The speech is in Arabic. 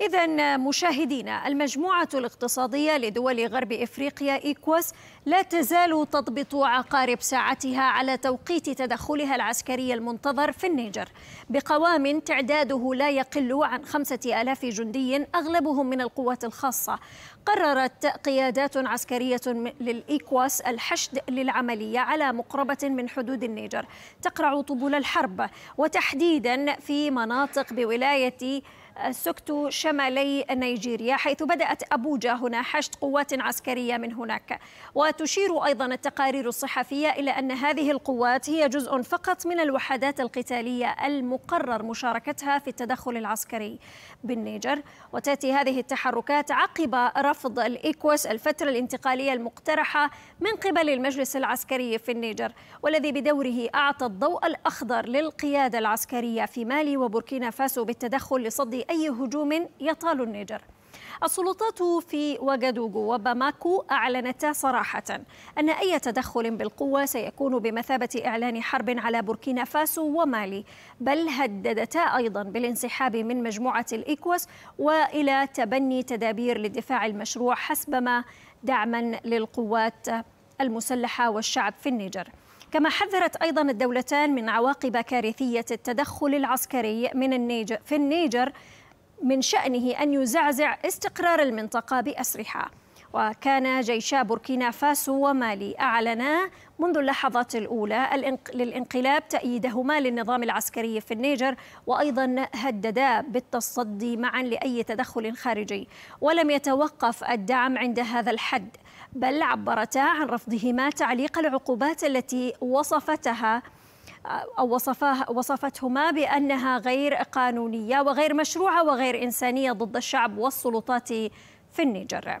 إذا مشاهدينا المجموعة الاقتصادية لدول غرب إفريقيا إيكواس لا تزال تضبط عقارب ساعتها على توقيت تدخلها العسكري المنتظر في النيجر بقوام تعداده لا يقل عن خمسة آلاف جندي أغلبهم من القوات الخاصة قررت قيادات عسكرية للإيكواس الحشد للعملية على مقربة من حدود النيجر تقرع طبول الحرب وتحديدا في مناطق بولاية سكتو شمالي نيجيريا حيث بدأت أبوجا هنا حشد قوات عسكرية من هناك وتشير أيضا التقارير الصحفية إلى أن هذه القوات هي جزء فقط من الوحدات القتالية المقرر مشاركتها في التدخل العسكري بالنيجر وتأتي هذه التحركات عقب رفض الإيكوس الفترة الانتقالية المقترحة من قبل المجلس العسكري في النيجر والذي بدوره أعطى الضوء الأخضر للقيادة العسكرية في مالي وبوركينا فاسو بالتدخل لصد أي هجوم يطال النيجر السلطات في وغادوغو وباماكو أعلنتا صراحة أن أي تدخل بالقوة سيكون بمثابة إعلان حرب على بوركينا فاسو ومالي بل هددتا أيضا بالانسحاب من مجموعة الإيكوس وإلى تبني تدابير للدفاع المشروع حسبما دعما للقوات المسلحة والشعب في النيجر كما حذرت أيضا الدولتان من عواقب كارثية التدخل العسكري من النيجر في النيجر من شأنه أن يزعزع استقرار المنطقة بأسرحة وكان جيشا بوركينا فاسو ومالي أعلنا منذ اللحظات الأولى للانقلاب تأييدهما للنظام العسكري في النيجر وأيضا هددا بالتصدي معا لأي تدخل خارجي ولم يتوقف الدعم عند هذا الحد بل عبرتا عن رفضهما تعليق العقوبات التي وصفتها أو وصفاه وصفتهما بأنها غير قانونية وغير مشروعة وغير إنسانية ضد الشعب والسلطات في النيجر